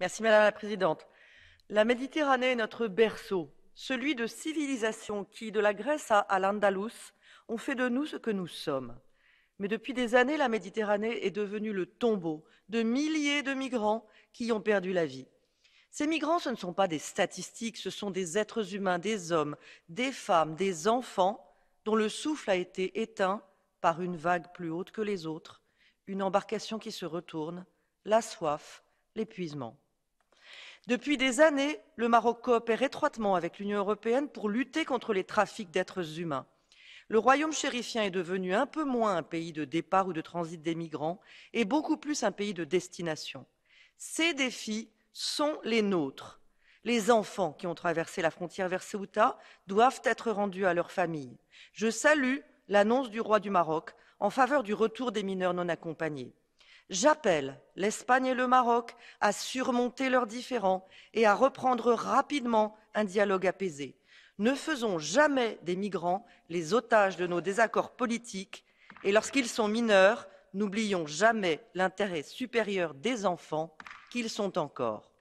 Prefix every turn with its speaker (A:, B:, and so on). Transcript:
A: Merci Madame la Présidente. La Méditerranée est notre berceau, celui de civilisations qui, de la Grèce à, l'Andalus, ont fait de nous ce que nous sommes. Mais depuis des années, la Méditerranée est devenue le tombeau de milliers de migrants qui y ont perdu la vie. Ces migrants, ce ne sont pas des statistiques, ce sont des êtres humains, des hommes, des femmes, des enfants dont le souffle a été éteint par une vague plus haute que les autres, une embarcation qui se retourne, la soif, l'épuisement. Depuis des années, le Maroc coopère étroitement avec l'Union européenne pour lutter contre les trafics d'êtres humains. Le royaume chérifien est devenu un peu moins un pays de départ ou de transit des migrants et beaucoup plus un pays de destination. Ces défis sont les nôtres. Les enfants qui ont traversé la frontière vers Ceuta doivent être rendus à leurs familles. Je salue l'annonce du roi du Maroc en faveur du retour des mineurs non accompagnés. J'appelle l'Espagne et le Maroc à surmonter leurs différends et à reprendre rapidement un dialogue apaisé. Ne faisons jamais des migrants les otages de nos désaccords politiques et lorsqu'ils sont mineurs, n'oublions jamais l'intérêt supérieur des enfants qu'ils sont encore.